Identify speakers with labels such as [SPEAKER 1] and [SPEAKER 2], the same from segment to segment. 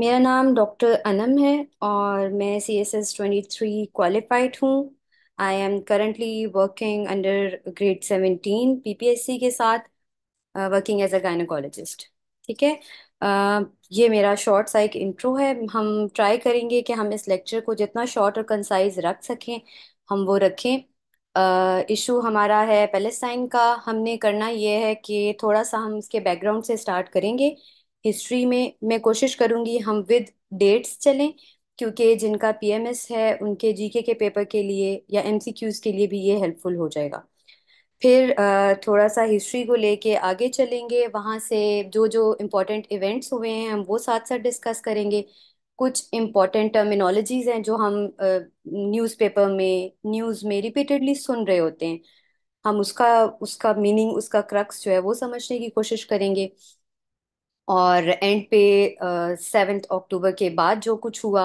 [SPEAKER 1] मेरा नाम डॉक्टर अनम है और मैं C S S twenty three qualified हूँ I am currently working under grade seventeen P P S C के साथ वर्किंग एज अ गाइनोकोलॉजिस्ट ठीक है uh, ये मेरा शॉर्ट सा एक इंट्रो है हम ट्राई करेंगे कि हम इस लेक्चर को जितना शॉर्ट और कंसाइज रख सकें हम वो रखें इशू uh, हमारा है पैलेस्टाइन का हमने करना ये है कि थोड़ा सा हम इसके बैकग्राउंड से स्टार्ट करेंगे हिस्ट्री में मैं कोशिश करूँगी हम विद डेट्स चलें क्योंकि जिनका पीएमएस है उनके जीके के पेपर के लिए या एमसीक्यूज के लिए भी ये हेल्पफुल हो जाएगा फिर थोड़ा सा हिस्ट्री को लेके आगे चलेंगे वहाँ से जो जो इम्पोर्टेंट इवेंट्स हुए हैं हम वो साथ साथ डिस्कस करेंगे कुछ इम्पोर्टेंट टर्मिनोलॉजीज हैं जो हम न्यूज़पेपर में न्यूज़ में रिपीटेडली सुन रहे होते हैं हम उसका उसका मीनिंग उसका क्रक्स जो है वो समझने की कोशिश करेंगे और एंड पे सेवेंथ अक्टूबर के बाद जो कुछ हुआ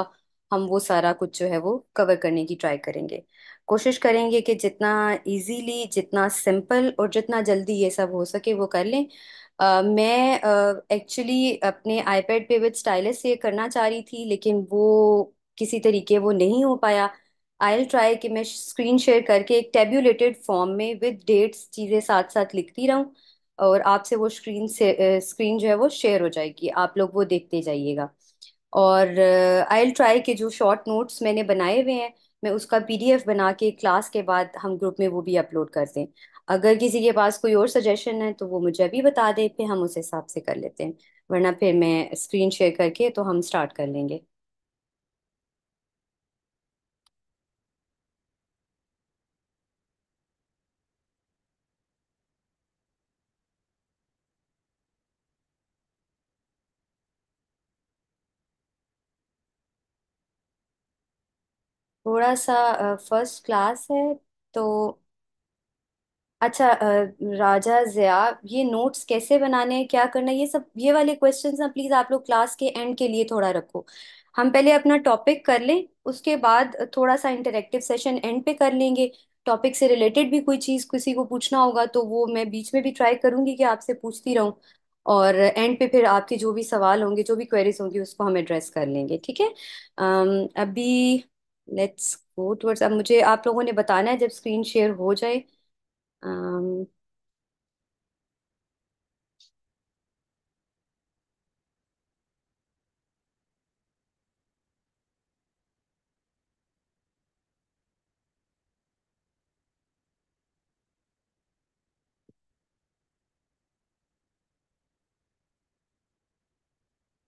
[SPEAKER 1] हम वो सारा कुछ जो है वो कवर करने की ट्राई करेंगे कोशिश करेंगे कि जितना इजीली जितना सिंपल और जितना जल्दी ये सब हो सके वो कर लें uh, मैं एक्चुअली uh, अपने आईपैड पे विद स्टाइलस ये करना चाह रही थी लेकिन वो किसी तरीके वो नहीं हो पाया आई ट्राई कि मैं स्क्रीन शेयर करके एक टेब्यूलेटेड फॉर्म में विद डेट्स चीज़ें साथ साथ लिखती रहूँ और आपसे वो स्क्रीन से स्क्रीन जो है वो शेयर हो जाएगी आप लोग वो देखते जाइएगा और आई विल ट्राई कि जो शॉर्ट नोट्स मैंने बनाए हुए हैं मैं उसका पीडीएफ बना के क्लास के बाद हम ग्रुप में वो भी अपलोड कर दें अगर किसी के पास कोई और सजेशन है तो वो मुझे अभी बता दें फिर हम उस हिसाब से कर लेते हैं वरना फिर मैं स्क्रीन शेयर करके तो हम स्टार्ट कर लेंगे थोड़ा सा फर्स्ट क्लास है तो अच्छा राजा जया ये नोट्स कैसे बनाने हैं क्या करना है ये सब ये वाले क्वेश्चंस ना प्लीज आप लोग क्लास के एंड के लिए थोड़ा रखो हम पहले अपना टॉपिक कर लें उसके बाद थोड़ा सा इंटरेक्टिव सेशन एंड पे कर लेंगे टॉपिक से रिलेटेड भी कोई चीज़ किसी को पूछना होगा तो वो मैं बीच में भी ट्राई करूंगी कि आपसे पूछती रहूँ और एंड पे फिर आपके जो भी सवाल होंगे जो भी क्वेरीज होंगी उसको हम एड्रेस कर लेंगे ठीक है अभी लेट्स गो टुवर्ड्स अब मुझे आप लोगों ने बताना है जब स्क्रीन शेयर हो जाए um,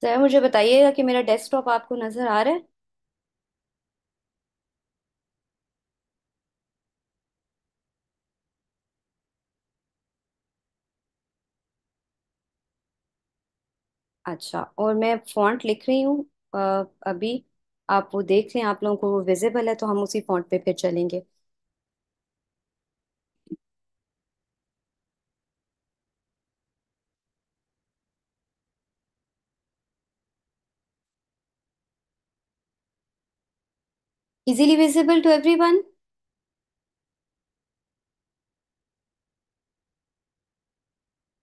[SPEAKER 1] सर मुझे बताइएगा कि मेरा डेस्कटॉप आपको नज़र आ रहा है अच्छा और मैं फॉन्ट लिख रही हूँ अभी आप वो देख लें आप लोगों को वो विजिबल है तो हम उसी फॉन्ट पे फिर चलेंगे इजीली विजिबल टू एवरीवन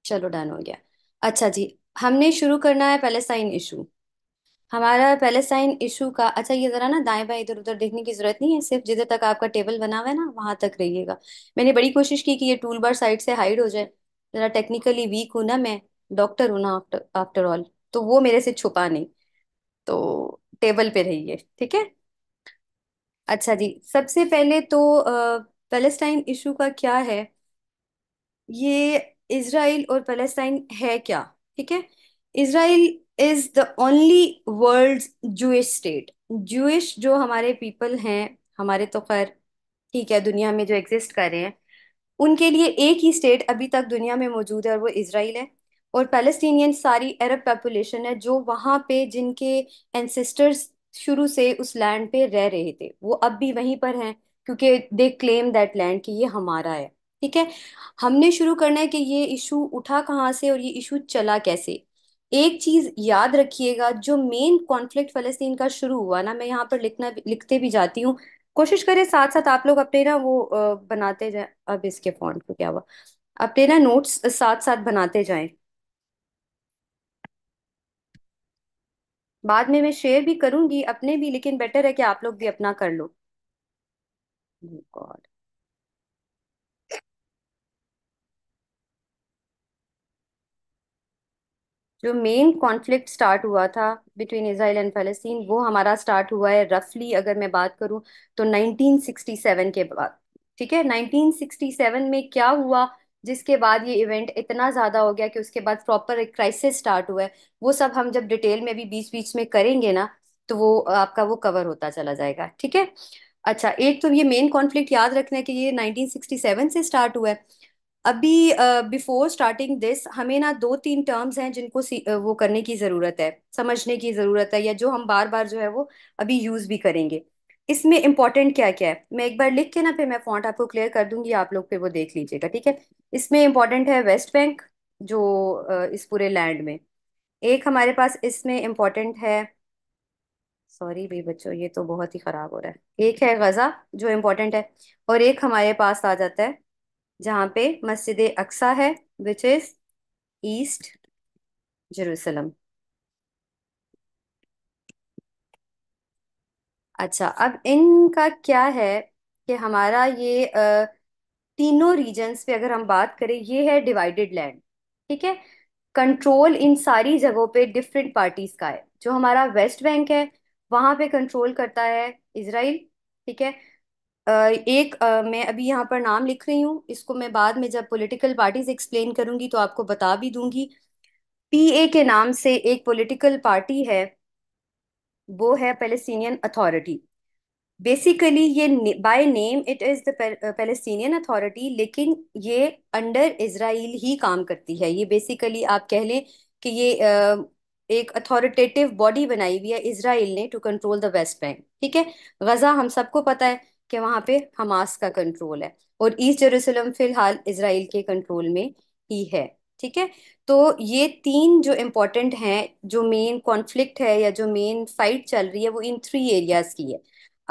[SPEAKER 1] चलो डन हो गया अच्छा जी हमने शुरू करना है पैलेस्टाइन इशू हमारा पैलेस्टाइन इशू का अच्छा ये जरा ना दाएं बाएं इधर उधर देखने की जरूरत नहीं है सिर्फ जिधर तक आपका टेबल बना हुआ है ना वहां तक रहिएगा मैंने बड़ी कोशिश की कि ये टूल बार साइड से हाइड हो जाए जरा टेक्निकली वीक हूं ना मैं डॉक्टर हूं ना आफ्टर आफ्टर ऑल तो वो मेरे से छुपा नहीं तो टेबल पे रहिए ठीक है अच्छा जी सबसे पहले तो पैलेस्टाइन इशू का क्या है ये इसराइल और पैलेस्टाइन है क्या ठीक है Israel is the only world Jewish state Jewish जो हमारे पीपल हैं हमारे तो खैर ठीक है दुनिया में जो एग्जिस्ट कर रहे हैं उनके लिए एक ही स्टेट अभी तक दुनिया में मौजूद है और वो इसराइल है और पैलेस्टीनियन सारी अरब पॉपुलेशन है जो वहाँ पे जिनके एंसेस्टर्स शुरू से उस लैंड पे रह रहे थे वो अब भी वहीं पर हैं क्योंकि दे क्लेम दैट लैंड कि ये हमारा है ठीक है हमने शुरू करना है कि ये इशू उठा कहाँ से और ये इशू चला कैसे एक चीज याद रखिएगा जो मेन कॉन्फ्लिक्ट फलस्तीन का शुरू हुआ ना मैं यहाँ पर लिखना लिखते भी जाती हूँ कोशिश करें साथ साथ आप लोग अपने ना वो बनाते जाए अब इसके फॉन्ट को क्या हुआ अपने ना नोट्स साथ साथ बनाते जाए बाद में मैं शेयर भी करूंगी अपने भी लेकिन बेटर है कि आप लोग भी अपना कर लो गॉड oh जो मेन कॉन्फ्लिक्ट स्टार्ट हुआ था बिटवीन इसराइल एंड फलस्तीन वो हमारा स्टार्ट हुआ है रफली अगर मैं बात करूं तो 1967 के बाद ठीक है 1967 में क्या हुआ जिसके बाद ये इवेंट इतना ज़्यादा हो गया कि उसके बाद प्रॉपर एक क्राइसिस स्टार्ट हुआ है वो सब हम जब डिटेल में भी बीच बीच में करेंगे ना तो वो आपका वो कवर होता चला जाएगा ठीक है अच्छा एक तो ये मेन कॉन्फ्लिक्ट याद रखना है कि ये 1967 से स्टार्ट हुआ है अभी बिफोर स्टार्टिंग दिस हमें ना दो तीन टर्म्स हैं जिनको uh, वो करने की ज़रूरत है समझने की ज़रूरत है या जो हम बार बार जो है वो अभी यूज़ भी करेंगे इसमें इम्पोर्टेंट क्या क्या है मैं एक बार लिख के ना फिर मैं फॉन्ट आपको क्लियर कर दूंगी आप लोग फिर वो देख लीजिएगा ठीक है इसमें इम्पोर्टेंट है वेस्ट बैंक जो इस पूरे लैंड में एक हमारे पास इसमें इम्पोर्टेंट है सॉरी भाई बच्चों ये तो बहुत ही ख़राब हो रहा है एक है गज़ा जो इम्पोर्टेंट है और एक हमारे पास आ जाता है जहां पे मस्जिद अक्सा है विच इज ईस्ट जेरूसलम अच्छा अब इनका क्या है कि हमारा ये आ, तीनों रीजन्स पे अगर हम बात करें ये है डिवाइडेड लैंड ठीक है कंट्रोल इन सारी जगहों पे डिफरेंट पार्टीज का है जो हमारा वेस्ट बैंक है वहां पे कंट्रोल करता है इसराइल ठीक है एक मैं अभी यहाँ पर नाम लिख रही हूँ इसको मैं बाद में जब पॉलिटिकल पार्टीज एक्सप्लेन करूंगी तो आपको बता भी दूंगी पीए के नाम से एक पॉलिटिकल पार्टी है वो है पैलेस्टीनियन अथॉरिटी बेसिकली ये by name it is the Palestinian authority लेकिन ये अंडर इसराइल ही काम करती है ये बेसिकली आप कह लें कि ये एक अथॉरिटेटिव बॉडी बनाई हुई है इसराइल ने to control the West Bank ठीक है गजा हम सबको पता है कि वहां पे हमास का कंट्रोल है और ईस्ट जेरूसलम फिलहाल इसराइल के कंट्रोल में ही है ठीक है तो ये तीन जो इम्पोर्टेंट हैं जो मेन कॉन्फ्लिक्ट है या जो मेन फाइट चल रही है वो इन थ्री एरियाज की है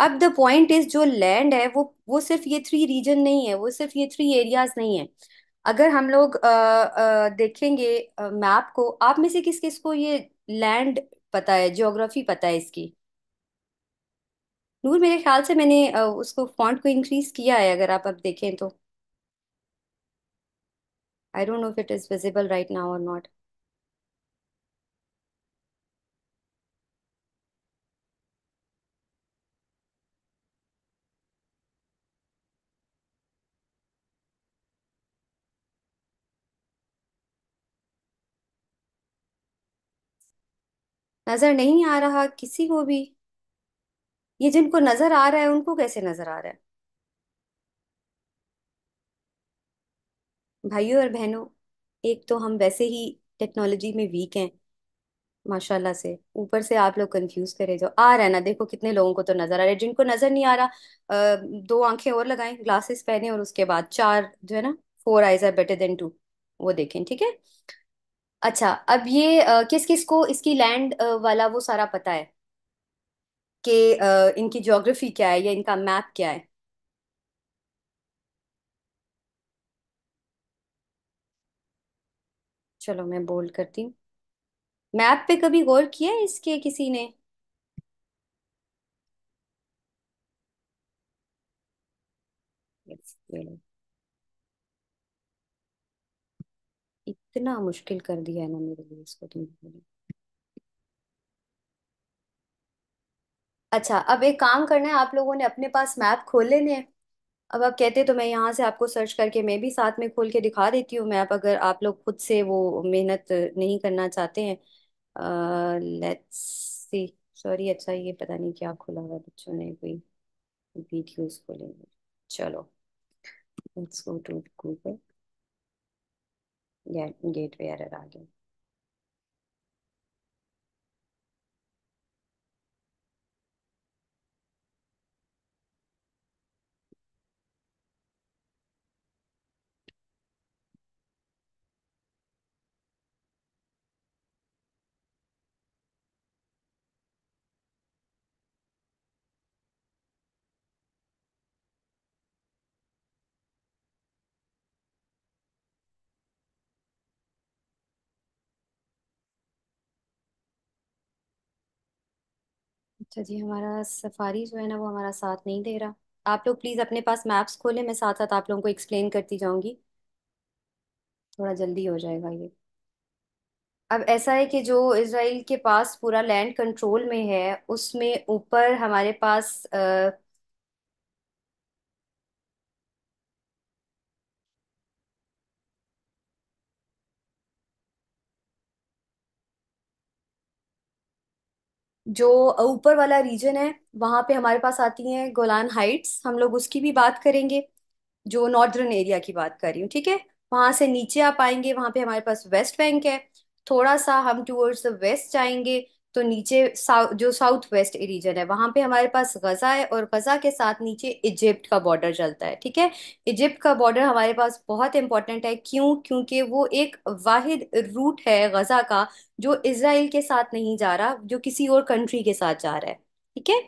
[SPEAKER 1] अब द पॉइंट इज जो लैंड है वो वो सिर्फ ये थ्री रीजन नहीं है वो सिर्फ ये थ्री एरियाज नहीं है अगर हम लोग आ, आ, देखेंगे मैप को आप में से किस किस को ये लैंड पता है ज्योग्राफी पता है इसकी नूर मेरे ख्याल से मैंने उसको फॉन्ट को इंक्रीज किया है अगर आप अब देखें तो I don't know if it is visible right now और नॉट नज़र नहीं आ रहा किसी को भी ये जिनको नजर आ रहा है उनको कैसे नजर आ रहा है भाइयों और बहनों एक तो हम वैसे ही टेक्नोलॉजी में वीक हैं माशाल्लाह से ऊपर से आप लोग कंफ्यूज करे जो आ रहा है ना देखो कितने लोगों को तो नजर आ रहा है जिनको नजर नहीं आ रहा दो आंखें और लगाएं ग्लासेस पहने और उसके बाद चार जो है ना four eyes are better than two वो देखें ठीक है अच्छा अब ये किस किस को इसकी लैंड वाला वो सारा पता है कि इनकी ज्योग्राफी क्या है या इनका मैप क्या है चलो मैं बोल करती हूँ मैप पे कभी गौर किया है इसके किसी ने इतना मुश्किल कर दिया है ना मेरे लिए इसको तुमने अच्छा अब एक काम करना है आप लोगों ने अपने पास मैप खोल लेने हैं अब आप कहते तो मैं यहाँ से आपको सर्च करके मैं भी साथ में खोल के दिखा देती हूँ मैप अगर आप लोग खुद से वो मेहनत नहीं करना चाहते हैं लेट्स सी सॉरी अच्छा ये पता नहीं क्या खुला हुआ बच्चों ने कोई वीडियोस खोलेंगे चलो let's go to Google gateway error आ गया अच्छा जी हमारा सफारी जो है ना वो हमारा साथ नहीं दे रहा आप लोग प्लीज़ अपने पास मैप्स खोले मैं साथ साथ आप लोगों को एक्सप्लेन करती जाऊंगी थोड़ा जल्दी हो जाएगा ये अब ऐसा है कि जो इसराइल के पास पूरा लैंड कंट्रोल में है उसमें ऊपर हमारे पास जो ऊपर वाला रीजन है वहाँ पे हमारे पास आती हैं गोलान हाइट्स हम लोग उसकी भी बात करेंगे जो नॉर्दर्न एरिया की बात कर रही हूँ ठीक है वहाँ से नीचे आप आएंगे वहाँ पे हमारे पास वेस्ट बैंक है थोड़ा सा हम टूवर्ड्स द वेस्ट जाएंगे तो नीचे साउ, जो साउथ वेस्ट रीजन है वहां पे हमारे पास गज़ा है और गज़ा के साथ नीचे इजिप्ट का बॉर्डर चलता है ठीक है इजिप्ट का बॉर्डर हमारे पास बहुत इंपॉर्टेंट है क्यों क्योंकि वो एक वाहिद रूट है गज़ा का जो इसराइल के साथ नहीं जा रहा जो किसी और कंट्री के साथ जा रहा है ठीक है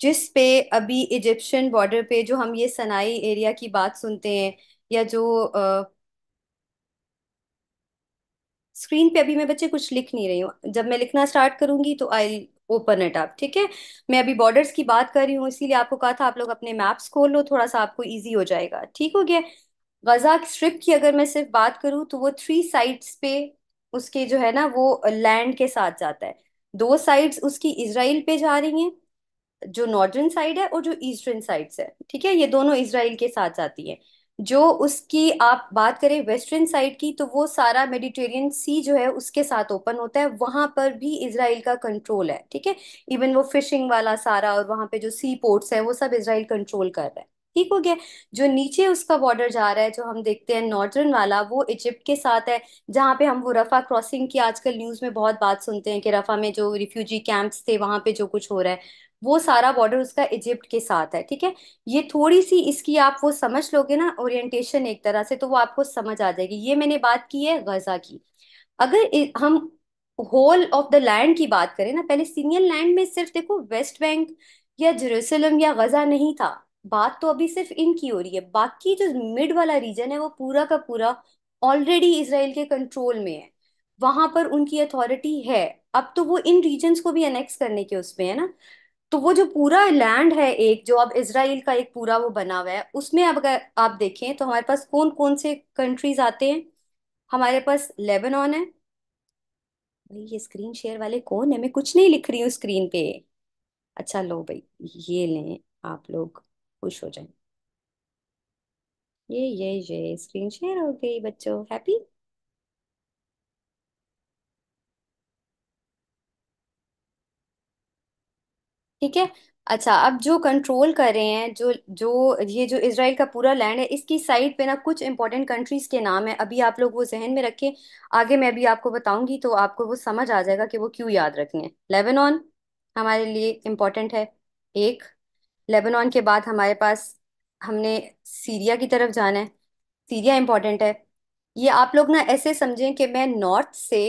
[SPEAKER 1] जिस पे अभी इजिप्शियन बॉर्डर पे जो हम ये सनाई एरिया की बात सुनते हैं या जो आ, स्क्रीन पे अभी मैं बच्चे कुछ लिख नहीं रही हूँ जब मैं लिखना स्टार्ट करूंगी तो आई ओपन इट अप ठीक है मैं अभी बॉर्डर्स की बात कर रही हूँ इसीलिए आपको कहा था आप लोग अपने मैप्स खोल लो थोड़ा सा आपको ईजी हो जाएगा ठीक हो गया गजा स्ट्रिप की अगर मैं सिर्फ बात करूँ तो वो थ्री साइड्स पे उसके जो है ना वो लैंड के साथ जाता है दो साइड्स उसकी इसराइल पे जा रही हैं जो नॉर्दर्न साइड है और जो ईस्टर्न साइड्स है ठीक है ये दोनों इसराइल के साथ जाती है जो उसकी आप बात करें वेस्टर्न साइड की तो वो सारा मेडिटेरियन सी जो है उसके साथ ओपन होता है वहां पर भी इसराइल का कंट्रोल है ठीक है इवन वो फिशिंग वाला सारा और वहां पे जो सी पोर्ट्स है वो सब इसराइल कंट्रोल कर रहा है ठीक हो गया जो नीचे उसका बॉर्डर जा रहा है जो हम देखते हैं नॉर्दर्न वाला वो इजिप्ट के साथ है जहाँ पे हम वो रफा क्रॉसिंग की आजकल न्यूज में बहुत बात सुनते हैं कि रफा में जो रिफ्यूजी कैंप्स थे वहां पे जो कुछ हो रहा है वो सारा बॉर्डर उसका इजिप्ट के साथ है ठीक है ये थोड़ी सी इसकी आप वो समझ लोगे ना ओरिएंटेशन एक तरह से तो वो आपको समझ आ जाएगी ये मैंने बात की है गजा की अगर हम होल ऑफ द लैंड की बात करें ना पैलेस्टीनियन लैंड में सिर्फ देखो वेस्ट बैंक या जेरूसलम या गजा नहीं था बात तो अभी सिर्फ इनकी हो रही है बाकी जो मिड वाला रीजन है वो पूरा का पूरा ऑलरेडी इसराइल के कंट्रोल में है वहां पर उनकी अथॉरिटी है अब तो वो इन रीजन्स को भी अनेक्स करने के उसमें है ना तो वो जो पूरा लैंड है एक जो अब इसराइल का एक पूरा वो बना हुआ है उसमें अब अगर आप देखें तो हमारे पास कौन कौन से कंट्रीज आते हैं हमारे पास लेबनान है भाई ये स्क्रीन शेयर वाले कौन है मैं कुछ नहीं लिख रही हूँ स्क्रीन पे अच्छा लो भाई ये लें आप लोग खुश हो जाए ये ये ये स्क्रीन शेयर हो गई बच्चों हैप्पी ठीक है अच्छा अब जो कंट्रोल कर रहे हैं जो जो ये जो इसराइल का पूरा लैंड है इसकी साइड पे ना कुछ इंपॉर्टेंट कंट्रीज के नाम है अभी आप लोग वो जहन में रखें आगे मैं भी आपको बताऊंगी तो आपको वो समझ आ जाएगा कि वो क्यों याद रखने हैं लेबनान हमारे लिए इम्पोर्टेंट है एक लेबनान के बाद हमारे पास हमने सीरिया की तरफ जाना है सीरिया इम्पोर्टेंट है ये आप लोग ना ऐसे समझें कि मैं नॉर्थ से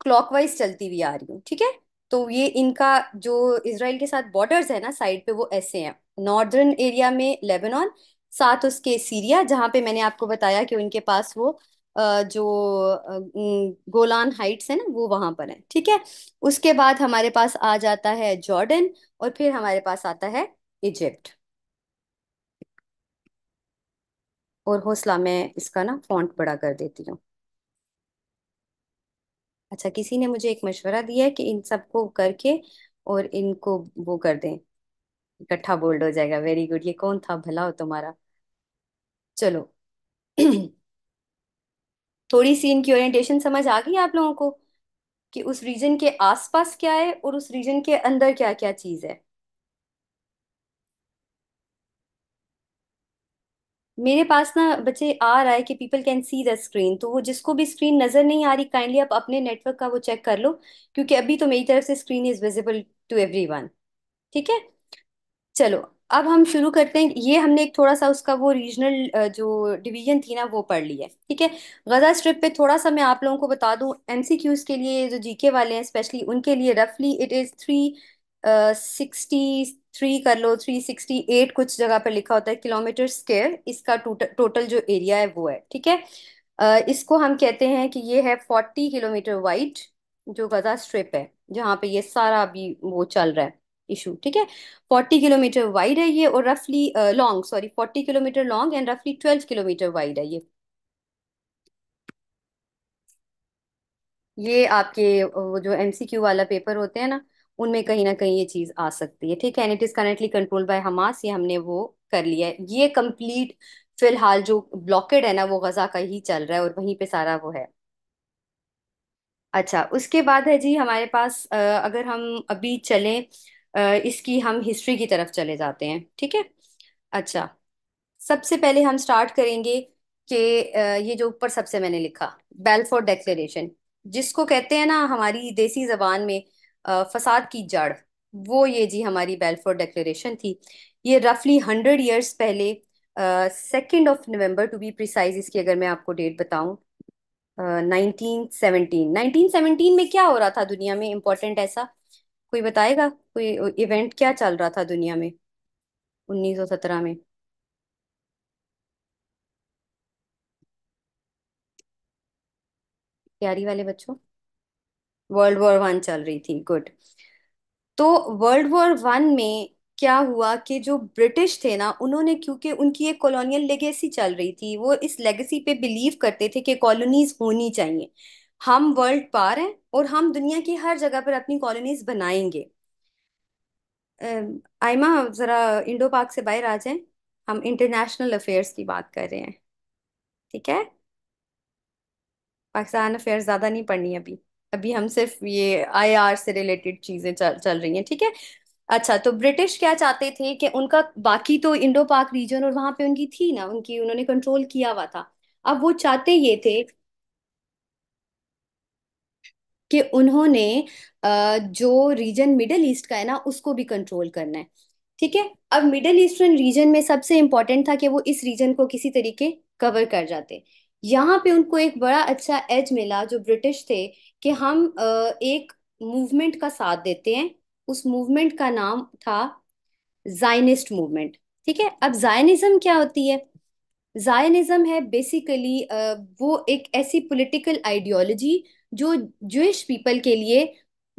[SPEAKER 1] क्लॉकवाइज चलती हुई आ रही हूँ ठीक है तो ये इनका जो इसराइल के साथ बॉर्डर्स है ना साइड पे वो ऐसे हैं नॉर्दर्न एरिया में लेबनान साथ उसके सीरिया जहाँ पे मैंने आपको बताया कि उनके पास वो जो गोलान हाइट्स है ना वो वहां पर है ठीक है उसके बाद हमारे पास आ जाता है जॉर्डन और फिर हमारे पास आता है इजिप्ट और हौसला मैं इसका ना फॉन्ट बड़ा कर देती हूँ अच्छा किसी ने मुझे एक मशवरा दिया है कि इन सबको करके और इनको वो कर दें इकट्ठा बोल्ड हो जाएगा वेरी गुड ये कौन था भला हो तुम्हारा चलो थोड़ी सी इनकी ओरिएंटेशन समझ आ गई आप लोगों को कि उस रीजन के आसपास क्या है और उस रीजन के अंदर क्या क्या चीज है मेरे पास ना बच्चे आ रहा है कि people can see the screen तो वो जिसको भी स्क्रीन नजर नहीं आ रही काइंडली आप अपने नेटवर्क का वो चेक कर लो क्योंकि अभी तो मेरी तरफ से screen is visible to everyone ठीक है चलो अब हम शुरू करते हैं ये हमने एक थोड़ा सा उसका वो रीजनल जो डिवीजन थी ना वो पढ़ ली है ठीक है गजा स्ट्रिप पे थोड़ा सा मैं आप लोगों को बता दूं एमसीक्यूज के लिए जो जीके वाले हैं स्पेशली उनके लिए रफली it is three sixty three कर लो थ्री सिक्सटी एट कुछ जगह पर लिखा होता है किलोमीटर स्केयर इसका टोटल जो एरिया है वो है ठीक है इसको हम कहते हैं कि ये है फोर्टी किलोमीटर वाइड जो गजा स्ट्रिप है जहाँ पे ये सारा अभी वो चल रहा है इशू ठीक है फोर्टी किलोमीटर वाइड है ये और रफली long sorry forty kilometre long and रफली ट्वेल्व किलोमीटर वाइड है ये ये आपके वो जो एमसीक्यू वाला पेपर होते हैं ना उनमें कहीं ना कहीं ये चीज आ सकती है ठीक है and it is currently controlled by Hamas ये हमने वो कर लिया है ये कंप्लीट फिलहाल जो ब्लॉकेड है ना वो गजा का ही चल रहा है और वहीं पे सारा वो है अच्छा उसके बाद है जी हमारे पास आ, अगर हम अभी चले आ, इसकी हम हिस्ट्री की तरफ चले जाते हैं ठीक है अच्छा सबसे पहले हम स्टार्ट करेंगे कि ये जो ऊपर सबसे मैंने लिखा फॉर डेक्लेन जिसको कहते हैं ना हमारी देसी जबान में फसाद की जड़ वो ये जी हमारी बेलफोर डिक्लेरेशन थी ये रफली हंड्रेड ईयर्स पहले second of November to be precise इसकी अगर मैं आपको डेट बताऊं नाइनटीन सेवनटीन नाइनटीन सेवनटीन में क्या हो रहा था दुनिया में इम्पोर्टेंट ऐसा कोई बताएगा कोई इवेंट क्या चल रहा था दुनिया में उन्नीस सौ सत्रह में प्यारी वाले बच्चों वर्ल्ड वॉर वन चल रही थी गुड तो वर्ल्ड वॉर वन में क्या हुआ कि जो ब्रिटिश थे ना उन्होंने क्योंकि उनकी एक कॉलोनियल लेगेसी चल रही थी वो इस लेगेसी पे बिलीव करते थे कि कॉलोनीज होनी चाहिए हम वर्ल्ड पार हैं और हम दुनिया की हर जगह पर अपनी कॉलोनीज बनाएंगे आयमा जरा इंडो पाक से बाहर आ जाएं हम इंटरनेशनल अफेयर्स की बात कर रहे हैं ठीक है पाकिस्तान अफेयर्स ज़्यादा नहीं पढ़नी अभी अभी हम सिर्फ ये आईआर से रिलेटेड चीजें चल चल रही हैं ठीक है अच्छा तो ब्रिटिश क्या चाहते थे कि उनका बाकी तो इंडो पाक रीजन और वहां पे उनकी थी ना उनकी उन्होंने कंट्रोल किया हुआ था अब वो चाहते ये थे कि उन्होंने जो रीजन मिडल ईस्ट का है ना उसको भी कंट्रोल करना है ठीक है अब मिडल ईस्टर्न रीजन में सबसे इंपॉर्टेंट था कि वो इस रीजन को किसी तरीके कवर कर जाते यहाँ पे उनको एक बड़ा अच्छा एज मिला जो ब्रिटिश थे कि हम एक मूवमेंट का साथ देते हैं उस मूवमेंट का नाम था जायनिस्ट मूवमेंट ठीक है अब जायनिज्म क्या होती है जायनिज्म है बेसिकली वो एक ऐसी पॉलिटिकल आइडियोलॉजी जो जुइश पीपल के लिए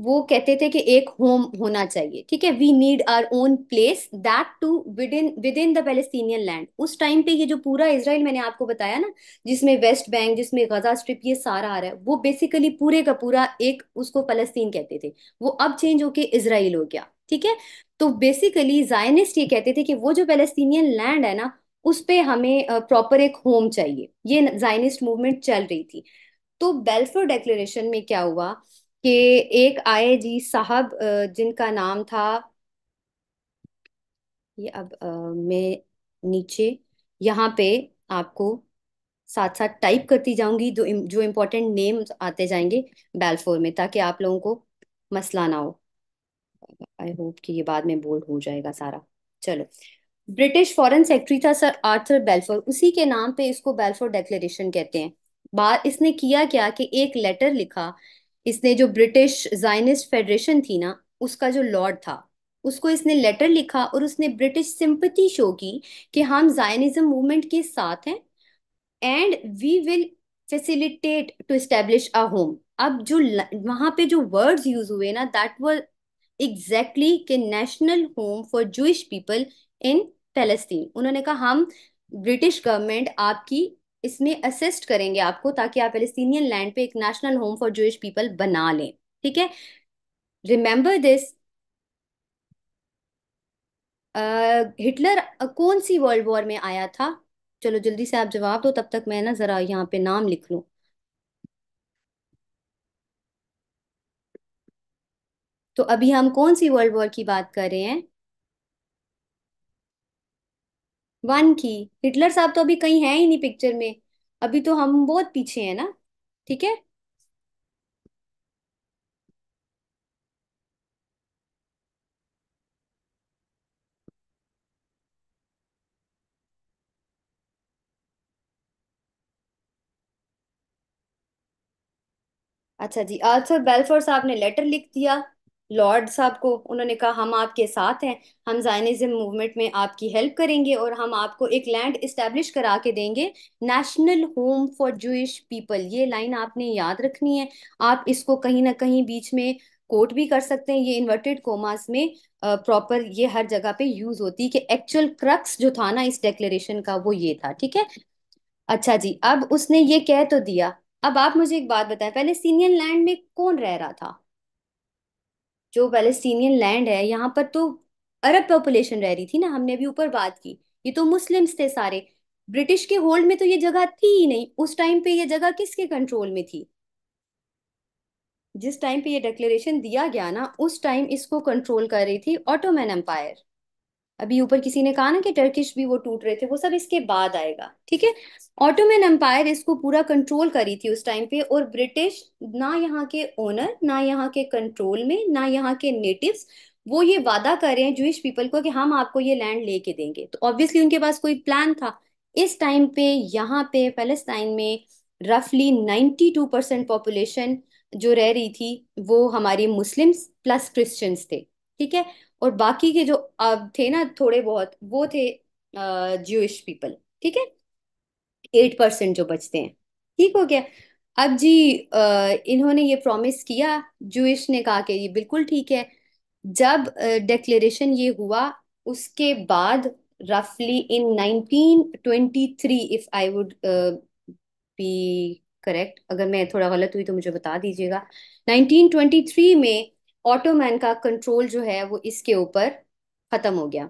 [SPEAKER 1] वो कहते थे कि एक होम होना चाहिए ठीक है we need our own place that to within within the Palestinian land उस टाइम पे ये जो पूरा इसराइल मैंने आपको बताया ना जिसमें वेस्ट बैंक जिसमें गजा स्ट्रिप ये सारा आ रहा है वो बेसिकली पूरे का पूरा एक उसको फलस्तीन कहते थे वो अब चेंज होके इसराइल हो गया ठीक है तो बेसिकली जायनिस्ट ये कहते थे कि वो जो पेलेस्तीनियन लैंड है ना उस पर हमें प्रॉपर एक होम चाहिए ये जायनिस्ट मूवमेंट चल रही थी तो बेल्फोर डेक्लेरेशन में क्या हुआ कि एक आए जी साहब जिनका नाम था ये अब मैं नीचे यहाँ पे आपको साथ साथ टाइप करती जाऊंगी जो जो इम्पोर्टेंट नेम आते जाएंगे बेलफोर में ताकि आप लोगों को मसला ना हो आई होप कि ये बाद में बोल्ड हो जाएगा सारा चलो ब्रिटिश फॉरेन सेक्रेटरी था सर आर्थर बेल्फोर उसी के नाम पे इसको बेल्फोर डेक्लेरेशन कहते हैं बात इसने किया क्या कि एक लेटर लिखा इसने जो ब्रिटिश जाइनिस्ट फेडरेशन थी ना उसका जो लॉर्ड था उसको इसने लेटर लिखा और उसने ब्रिटिश सिंपति शो की कि हाँ, हम जायनिज्म मूवमेंट के साथ हैं and we will facilitate to establish a home अब जो वहां पे जो वर्ड्स यूज हुए ना दैट वर एग्जैक्टली के national home for Jewish people in Palestine उन्होंने कहा हम ब्रिटिश गवर्नमेंट आपकी इसमें असिस्ट करेंगे आपको ताकि आप फलस्तीनियन लैंड पे एक national home for Jewish people बना लें ठीक है रिमेंबर दिस हिटलर कौन सी वर्ल्ड वॉर में आया था चलो जल्दी से आप जवाब दो तब तक मैं ना जरा यहाँ पे नाम लिख लू तो अभी हम कौन सी वर्ल्ड वॉर की बात कर रहे हैं वन की हिटलर साहब तो अभी कहीं है ही नहीं पिक्चर में अभी तो हम बहुत पीछे हैं ना ठीक है अच्छा जी आर्थर बेलफोर साहब ने लेटर लिख दिया लॉर्ड साहब को उन्होंने कहा हम आपके साथ हैं हम जायनिज्म मूवमेंट में आपकी हेल्प करेंगे और हम आपको एक लैंड इस्टेब्लिश करा के देंगे national home for Jewish people ये लाइन आपने याद रखनी है आप इसको कहीं ना कहीं बीच में कोट भी कर सकते हैं ये इन्वर्टेड कोमास में प्रॉपर ये हर जगह पे यूज होती है कि एक्चुअल क्रक्स जो था ना इस डेक्लेरेशन का वो ये था ठीक है अच्छा जी अब उसने ये कह तो दिया अब आप मुझे एक बात बताएं पहले सीनियन लैंड में कौन रह रहा था जो पैलेस्टीनियन लैंड है यहाँ पर तो अरब पॉपुलेशन रह रही थी ना हमने अभी ऊपर बात की ये तो मुस्लिम्स थे सारे ब्रिटिश के होल्ड में तो ये जगह थी ही नहीं उस टाइम पे ये जगह किसके कंट्रोल में थी जिस टाइम पे ये डिक्लेरेशन दिया गया ना उस टाइम इसको कंट्रोल कर रही थी ऑटोमैन एम्पायर अभी ऊपर किसी ने कहा ना कि टर्किश भी वो टूट रहे थे वो सब इसके बाद आएगा ठीक है ऑटोमैन एम्पायर इसको पूरा कंट्रोल करी थी उस टाइम पे और ब्रिटिश ना यहाँ के ओनर ना यहाँ के कंट्रोल में ना यहाँ के नेटिव्स वो ये वादा कर रहे हैं जूश पीपल को कि हम आपको ये लैंड लेके देंगे तो ऑब्वियसली उनके पास कोई प्लान था इस टाइम पे यहाँ पे पैलेस्टाइन में रफली नाइन्टी टू परसेंट पॉपुलेशन जो रह रही थी वो हमारे मुस्लिम्स प्लस क्रिश्चियंस थे ठीक है और बाकी के जो थे ना थोड़े बहुत वो थे ज्यूइश पीपल ठीक है एट परसेंट जो बचते हैं ठीक हो गया अब जी इन्होंने ये प्रॉमिस किया जूइश ने कहा कि ये बिल्कुल ठीक है जब डिक्लेरेशन ये हुआ उसके बाद रफली in 1923 if I would be correct अगर मैं थोड़ा गलत हुई तो मुझे बता दीजिएगा 1923 में ऑटोमैन का कंट्रोल जो है वो इसके ऊपर ख़त्म हो गया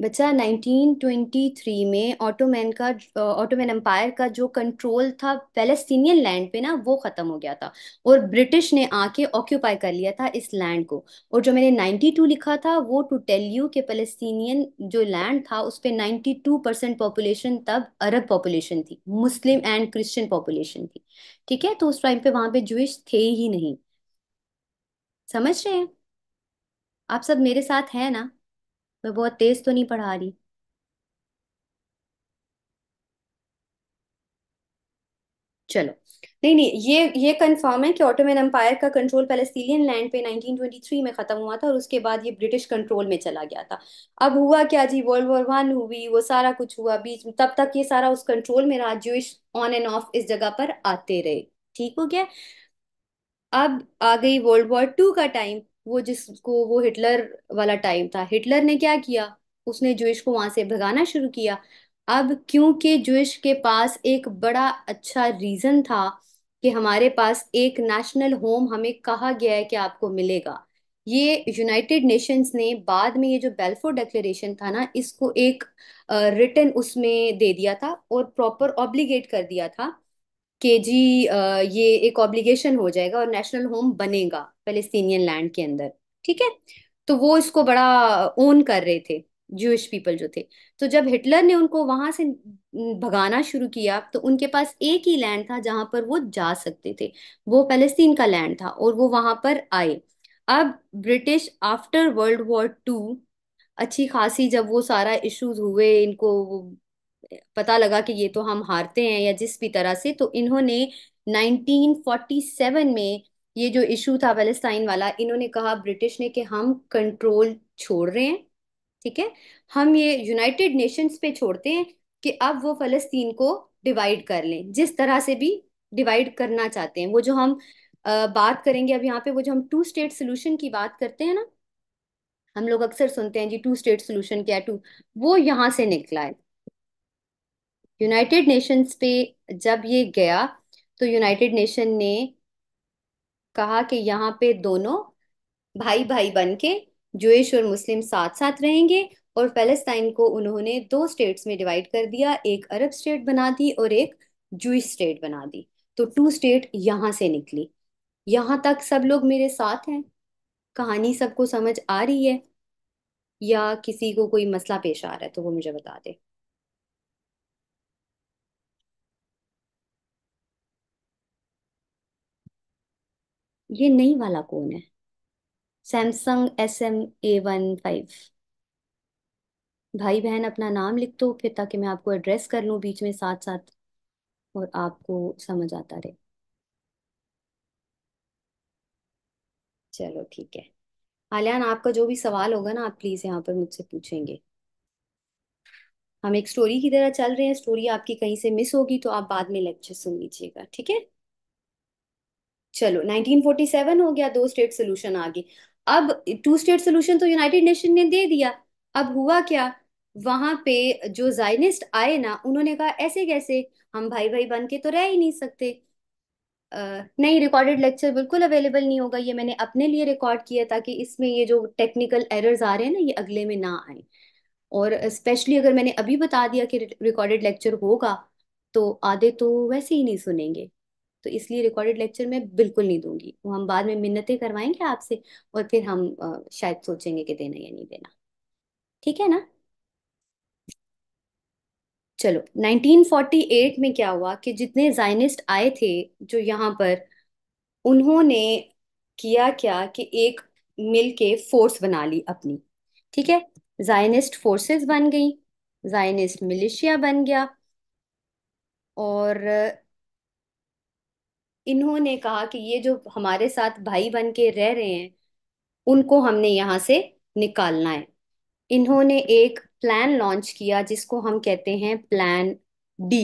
[SPEAKER 1] बच्चा 1923 में ऑटोमैन का ऑटोमैन एम्पायर का जो कंट्रोल था फेलेस्तीनियन लैंड पे ना वो ख़त्म हो गया था और ब्रिटिश ने आके ऑक्यूपाई कर लिया था इस लैंड को और जो मैंने 92 लिखा था वो टू टेल यू के पैलेस्टीनियन जो लैंड था उस पर टू परसेंट पॉपुलेशन तब अरब पॉपुलेशन थी मुस्लिम एंड क्रिश्चन पॉपुलेशन थी ठीक है तो उस टाइम पे वहाँ पे जुइश थे ही नहीं समझ रहे हैं आप सब मेरे साथ हैं ना मैं बहुत तेज तो नहीं पढ़ा रही चलो नहीं नहीं ये ये कंफर्म है कि ऑटोमन एम्पायर का कंट्रोल पैलेस्टीलियन लैंड पे 1923 में ख़त्म हुआ था और उसके बाद ये ब्रिटिश कंट्रोल में चला गया था अब हुआ क्या जी वर्ल्ड वॉर वन हुई वो सारा कुछ हुआ बीच में तब तक ये सारा उस कंट्रोल में रहा ज्यूइश ऑन एंड ऑफ इस जगह पर आते रहे ठीक हो गया अब आ गई वर्ल्ड वॉर टू का टाइम वो जिसको वो हिटलर वाला टाइम था हिटलर ने क्या किया उसने जूश को वहां से भगाना शुरू किया अब क्योंकि जूश के पास एक बड़ा अच्छा रीजन था कि हमारे पास एक नेशनल होम हमें कहा गया है कि आपको मिलेगा ये यूनाइटेड नेशंस ने बाद में ये जो बेल्फोर डिक्लेरेशन था ना इसको एक रिटर्न उसमें दे दिया था और प्रॉपर ऑब्लिगेट कर दिया था कि जी ये एक ऑब्लिगेशन हो जाएगा और नेशनल होम बनेगा फलस्तीनियन लैंड के अंदर ठीक है तो वो इसको बड़ा ओन कर रहे थे जूश पीपल जो थे तो जब हिटलर ने उनको वहां से भगाना शुरू किया तो उनके पास एक ही लैंड था जहां पर वो जा सकते थे वो फलस्तीन का लैंड था और वो वहां पर आए अब British after world war two अच्छी खासी जब वो सारा इश्यूज हुए इनको पता लगा कि ये तो हम हारते हैं या जिस भी तरह से तो इन्होंने 1947 में ये जो इशू था पैलेस्टाइन वाला इन्होंने कहा ब्रिटिश ने कि हम कंट्रोल छोड़ रहे हैं ठीक है हम ये यूनाइटेड नेशंस पे छोड़ते हैं कि अब वो फलस्तीन को डिवाइड कर लें जिस तरह से भी डिवाइड करना चाहते हैं वो जो हम आ, बात करेंगे अब यहाँ पे वो जो हम टू स्टेट सोल्यूशन की बात करते हैं ना हम लोग अक्सर सुनते हैं जी टू स्टेट सोल्यूशन क्या टू वो यहाँ से निकला है यूनाइटेड नेशंस पे जब ये गया तो यूनाइटेड नेशन ने कहा कि यहाँ पे दोनों भाई भाई बन के जोश और मुस्लिम साथ साथ रहेंगे और पैलेस्टाइन को उन्होंने दो स्टेट्स में डिवाइड कर दिया एक अरब स्टेट बना दी और एक जूस स्टेट बना दी तो टू स्टेट यहाँ से निकली यहाँ तक सब लोग मेरे साथ हैं कहानी सबको समझ आ रही है या किसी को कोई मसला पेश आ रहा है तो वो मुझे बता दे ये नई वाला कौन है Samsung S M A one five भाई बहन अपना नाम लिख दो फिर ताकि मैं आपको एड्रेस कर लूँ बीच में साथ साथ और आपको समझ आता रहे चलो ठीक है आलियान आपका जो भी सवाल होगा ना आप प्लीज़ यहाँ पर मुझसे पूछेंगे हम एक स्टोरी की तरह चल रहे हैं स्टोरी आपकी कहीं से मिस होगी तो आप बाद में लेक्चर सुन लीजिएगा ठीक है चलो 1947 हो गया दो स्टेट सोल्यूशन आ अब टू स्टेट सोल्यूशन तो यूनाइटेड नेशन ने दे दिया अब हुआ क्या वहां पे जो जाइनिस्ट आए ना उन्होंने कहा ऐसे कैसे हम भाई भाई बन के तो रह ही नहीं सकते आ, नहीं रिकॉर्डेड लेक्चर बिल्कुल अवेलेबल नहीं होगा ये मैंने अपने लिए रिकॉर्ड किया ताकि इसमें ये जो टेक्निकल एरर्स आ रहे हैं ना ये अगले में ना आए और स्पेशली अगर मैंने अभी बता दिया कि रिकॉर्डेड लेक्चर होगा तो आधे तो वैसे ही नहीं सुनेंगे तो इसलिए रिकॉर्डेड लेक्चर मैं बिल्कुल नहीं दूंगी वो हम बाद में मिन्नतें करवाएंगे आपसे और फिर हम शायद सोचेंगे कि देना या नहीं देना ठीक है ना चलो 1948 में क्या हुआ कि जितने जाइनिस्ट आए थे जो यहाँ पर उन्होंने किया क्या कि एक मिल के फोर्स बना ली अपनी ठीक है जाइनिस्ट फोर्सेस बन गई जाइनिस्ट मिलिशिया बन गया और इन्होंने कहा कि ये जो हमारे साथ भाई बन के रह रहे हैं उनको हमने यहाँ से निकालना है इन्होंने एक प्लान लॉन्च किया जिसको हम कहते हैं प्लान डी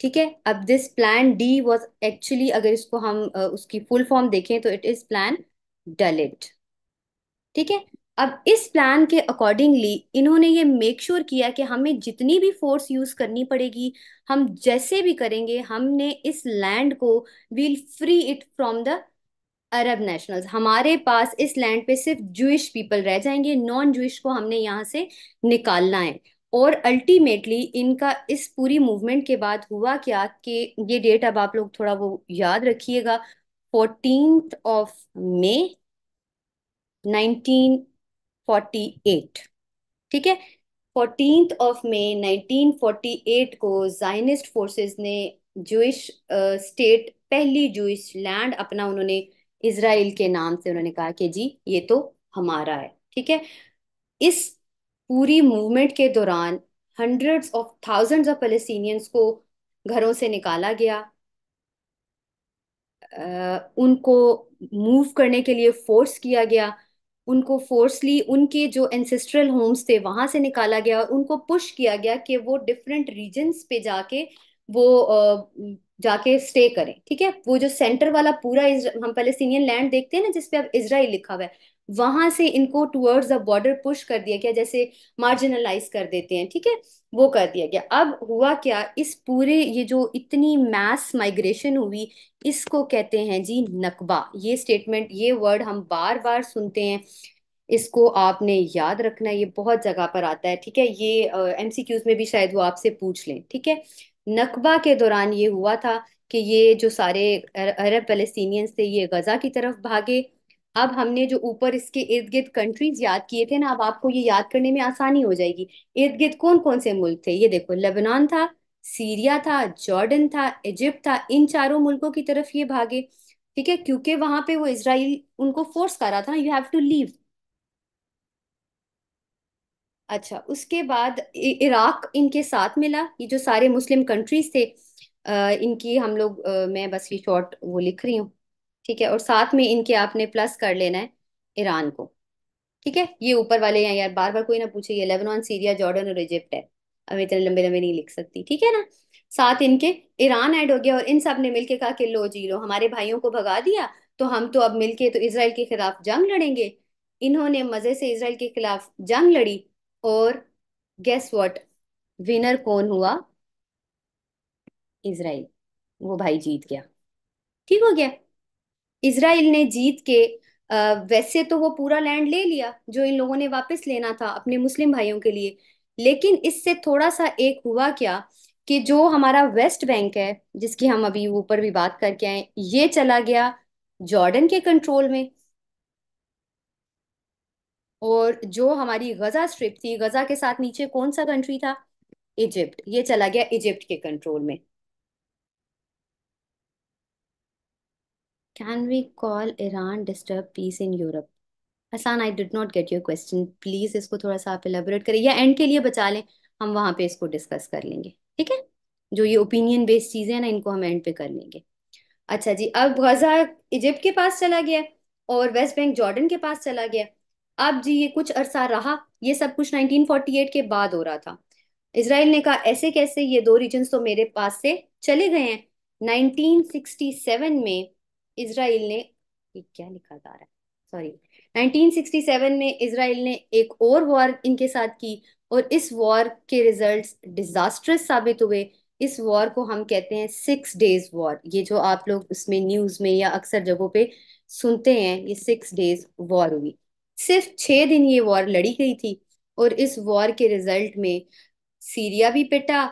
[SPEAKER 1] ठीक है अब this plan D was actually अगर इसको हम उसकी फुल फॉर्म देखें तो इट इज प्लान डलिट ठीक है अब इस प्लान के अकॉर्डिंगली इन्होंने ये मेक श्योर sure किया कि हमें जितनी भी फोर्स यूज करनी पड़ेगी हम जैसे भी करेंगे हमने इस लैंड को we'll free it from the Arab nationals हमारे पास इस लैंड पे सिर्फ जूश पीपल रह जाएंगे नॉन जूश को हमने यहाँ से निकालना है और अल्टीमेटली इनका इस पूरी मूवमेंट के बाद हुआ क्या कि ये डेट अब आप लोग थोड़ा वो याद रखिएगा फोर्टीन ऑफ मे 1948 ठीक है फोर्टीन ऑफ मे 1948 को जाइनिस्ट फोर्सेस ने जूश स्टेट पहली जूश लैंड अपना उन्होंने इसराइल के नाम से उन्होंने कहा कि जी ये तो हमारा है ठीक है इस पूरी मूवमेंट के दौरान hundreds of thousands of Palestinians को घरों से निकाला गया आ, उनको मूव करने के लिए फोर्स किया गया उनको फोर्सली उनके जो एंसेस्ट्रल होम्स थे वहां से निकाला गया और उनको पुश किया गया कि वो डिफरेंट रीजन्स पे जाके वो जाके स्टे करें ठीक है वो जो सेंटर वाला पूरा हम पैलेस्टीनियन लैंड देखते हैं ना जिसपे अब इसराइल लिखा हुआ है वहां से इनको टूवर्ड्स द बॉर्डर पुश कर दिया गया जैसे मार्जिनलाइज कर देते हैं ठीक है वो कर दिया गया अब हुआ क्या इस पूरे ये जो इतनी मैस माइग्रेशन हुई इसको कहते हैं जी नकबा ये स्टेटमेंट ये वर्ड हम बार बार सुनते हैं इसको आपने याद रखना ये बहुत जगह पर आता है ठीक है ये एमसीक्यूज में भी शायद वो आपसे पूछ लें ठीक है नकबा के दौरान ये हुआ था कि ये जो सारे अरब पेलेस्तनियंस थे ये गजा की तरफ भागे अब हमने जो ऊपर इसके इर्द गिर्द कंट्रीज याद किए थे ना अब आपको ये याद करने में आसानी हो जाएगी इर्द गिर्द कौन कौन से मुल्क थे ये देखो लेबनान था सीरिया था जॉर्डन था इजिप्ट था इन चारों मुल्कों की तरफ ये भागे ठीक है क्योंकि वहां पे वो इसराइल उनको फोर्स कर रहा था यू हैव टू लीव अच्छा उसके बाद इराक इनके साथ मिला ये जो सारे मुस्लिम कंट्रीज थे आ, इनकी हम लोग आ, मैं बस ये शॉर्ट वो लिख रही हूँ ठीक है और साथ में इनके आपने प्लस कर लेना है ईरान को ठीक है ये ऊपर वाले हैं यार बार बार कोई ना पूछे ये लेबनान सीरिया जॉर्डन और इजिप्ट है अब इतने लंबे लंबे नहीं लिख सकती ठीक है ना साथ इनके ईरान ऐड हो गया और इन सब ने मिलके कहा कि लो जी लो हमारे भाइयों को भगा दिया तो हम तो अब मिलके तो इसराइल के खिलाफ जंग लड़ेंगे इन्होंने मजे से इसराइल के खिलाफ जंग लड़ी और गेस वॉट विनर कौन हुआ इसराइल वो भाई जीत गया ठीक हो गया इसराइल ने जीत के वैसे तो वो पूरा लैंड ले लिया जो इन लोगों ने वापस लेना था अपने मुस्लिम भाइयों के लिए लेकिन इससे थोड़ा सा एक हुआ क्या कि जो हमारा वेस्ट बैंक है जिसकी हम अभी ऊपर भी बात करके आए ये चला गया जॉर्डन के कंट्रोल में और जो हमारी गजा स्ट्रिप थी गजा के साथ नीचे कौन सा कंट्री था इजिप्ट ये चला गया इजिप्ट के कंट्रोल में Can we call Iran disturb peace in Europe? Hasan I did not get your question please इसको थोड़ा सा आप एलेबोरेट करें या end के लिए बचा लें हम वहाँ पे इसको discuss कर लेंगे ठीक है जो ये opinion based चीज़ें हैं ना इनको हम end पे कर लेंगे अच्छा जी अब गजा इजिप्ट के पास चला गया और वेस्ट बैंक जॉर्डन के पास चला गया अब जी ये कुछ अरसा रहा ये सब कुछ 1948 के बाद हो रहा था इसराइल ने कहा ऐसे कैसे ये दो रीजन तो मेरे पास से चले गए हैं 1967 में इसराइल ने ये क्या लिखा जा रहा है सॉरी 1967 में इसराइल ने एक और वॉर इनके साथ की और इस वॉर के रिजल्ट्स डिजास्ट्रस साबित हुए इस वॉर को हम कहते हैं सिक्स डेज वॉर ये जो आप लोग उसमें न्यूज में या अक्सर जगहों पे सुनते हैं ये सिक्स डेज वॉर हुई सिर्फ छह दिन ये वॉर लड़ी गई थी और इस वॉर के रिजल्ट में सीरिया भी पिटा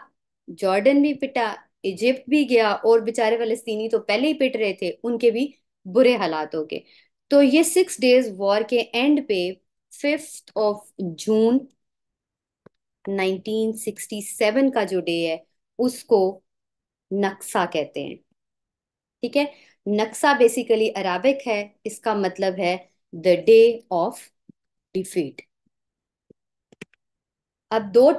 [SPEAKER 1] जॉर्डन भी पिटा इजिप्ट भी गया और बेचारे फलस्तीनी तो पहले ही पिट रहे थे उनके भी बुरे हालात हो गए तो ये सिक्स डेज वॉर के एंड पे फिफ्थ ऑफ जून 1967 का जो डे है उसको नक्सा कहते हैं ठीक है नक्सा बेसिकली अराबिक है इसका मतलब है द डे ऑफ डिफीट अब दो